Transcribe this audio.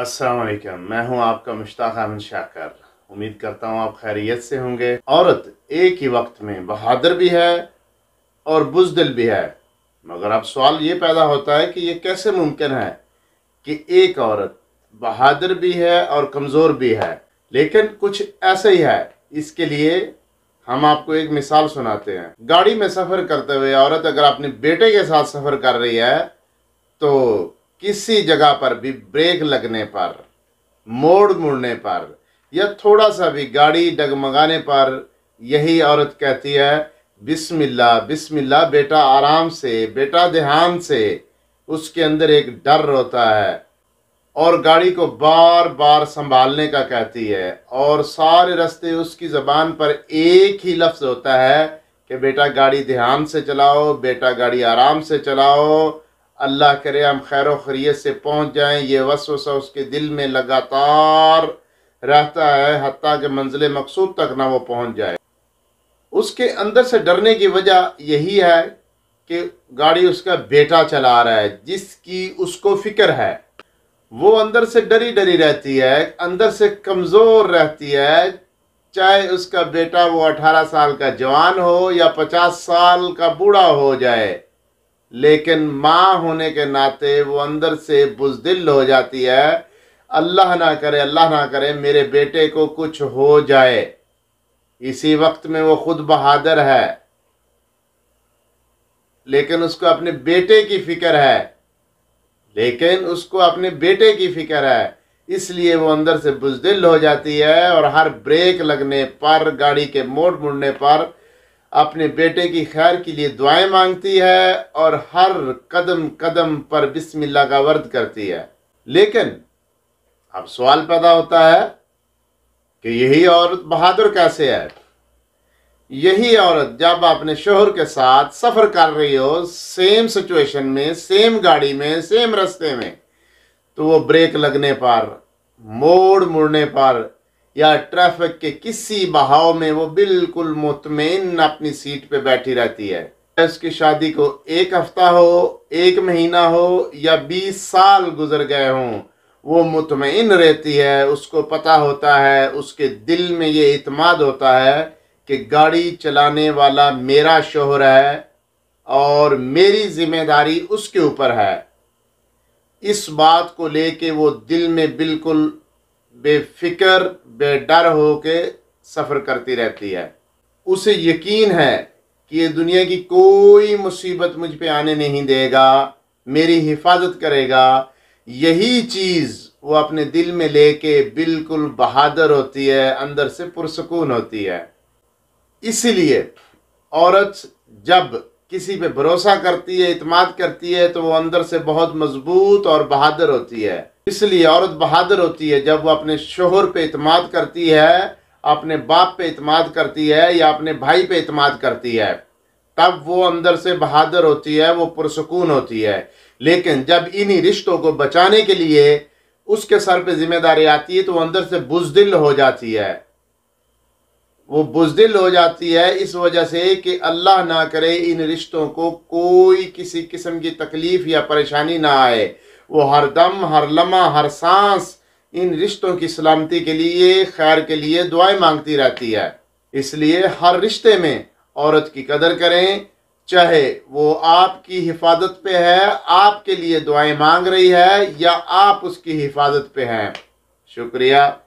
असलकम मैं हूं आपका मुश्ताक अहमद शाकर उम्मीद करता हूं आप खैरियत से होंगे औरत एक ही वक्त में बहादुर भी है और बुजदिल भी है मगर अब सवाल ये पैदा होता है कि ये कैसे मुमकिन है कि एक औरत बहादुर भी है और कमज़ोर भी है लेकिन कुछ ऐसा ही है इसके लिए हम आपको एक मिसाल सुनाते हैं गाड़ी में सफ़र करते हुए औरत अगर अपने बेटे के साथ सफ़र कर रही है तो किसी जगह पर भी ब्रेक लगने पर मोड़ मुड़ने पर या थोड़ा सा भी गाड़ी डगमगाने पर यही औरत कहती है बिस्मिल्ला बिस्मिल्ला बेटा आराम से बेटा ध्यान से उसके अंदर एक डर होता है और गाड़ी को बार बार संभालने का कहती है और सारे रास्ते उसकी ज़बान पर एक ही लफ्ज़ होता है कि बेटा गाड़ी ध्यान से चलाओ बेटा गाड़ी आराम से चलाओ अल्लाह करे हम खैर खरीत से पहुँच जाएँ ये वसवसा उसके दिल में लगातार रहता है हती के मंजिल मकसूद तक ना वो पहुँच जाए उसके अंदर से डरने की वजह यही है कि गाड़ी उसका बेटा चला रहा है जिसकी उसको फिक्र है वो अंदर से डरी डरी रहती है अंदर से कमज़ोर रहती है चाहे उसका बेटा वो अठारह साल का जवान हो या पचास साल का बूढ़ा हो जाए लेकिन माँ होने के नाते वो अंदर से बुजदिल हो जाती है अल्लाह ना करे अल्लाह ना करे मेरे बेटे को कुछ हो जाए इसी वक्त में वो खुद बहादुर है लेकिन उसको अपने बेटे की फिक्र है लेकिन उसको अपने बेटे की फिक्र है इसलिए वो अंदर से बुजदिल हो जाती है और हर ब्रेक लगने पर गाड़ी के मोड़ मुड़ने पर अपने बेटे की खैर के लिए दुआएं मांगती है और हर कदम कदम पर बिस्मिल्लाह का वर्द करती है लेकिन अब सवाल पैदा होता है कि यही औरत बहादुर कैसे है यही औरत जब अपने शोहर के साथ सफ़र कर रही हो सेम सिचुएशन में सेम गाड़ी में सेम रास्ते में तो वो ब्रेक लगने पर मोड़ मुड़ने पर या ट्रैफिक के किसी बहाव में वो बिल्कुल मुतमिन अपनी सीट पे बैठी रहती है उसकी शादी को एक हफ्ता हो एक महीना हो या बीस साल गुजर गए हों वो मुतमिन रहती है उसको पता होता है उसके दिल में ये इतमाद होता है कि गाड़ी चलाने वाला मेरा शोहर है और मेरी जिम्मेदारी उसके ऊपर है इस बात को लेके वो दिल में बिल्कुल बेफिक्र बेडर हो के सफ़र करती रहती है उसे यकीन है कि ये दुनिया की कोई मुसीबत मुझ पे आने नहीं देगा मेरी हिफाजत करेगा यही चीज़ वो अपने दिल में लेके बिल्कुल बहादुर होती है अंदर से पुरसकून होती है इसलिए औरत जब किसी पे भरोसा करती है इतमाद करती है तो वो अंदर से बहुत मजबूत और बहादुर होती है इसलिए औरत बहादुर होती है जब वो अपने शोहर पे इतमाद करती है अपने बाप पे इतमाद करती है या अपने भाई पे इतमाद करती है तब वो अंदर से बहादुर होती है वो पुरसकून होती है लेकिन जब इन्हीं रिश्तों को बचाने के लिए उसके सर पे जिम्मेदारी आती है तो वो अंदर से बुजदिल हो जाती है वो बुजदिल हो जाती है इस वजह से कि अल्लाह ना करे इन रिश्तों को कोई किसी किस्म की तकलीफ़ या परेशानी ना आए वो हर दम हर लम्हा हर सांस इन रिश्तों की सलामती के लिए खैर के लिए दुआएं मांगती रहती है इसलिए हर रिश्ते में औरत की कदर करें चाहे वो आपकी हिफाजत पे है आपके लिए दुआएं मांग रही है या आप उसकी हिफाजत पे हैं शुक्रिया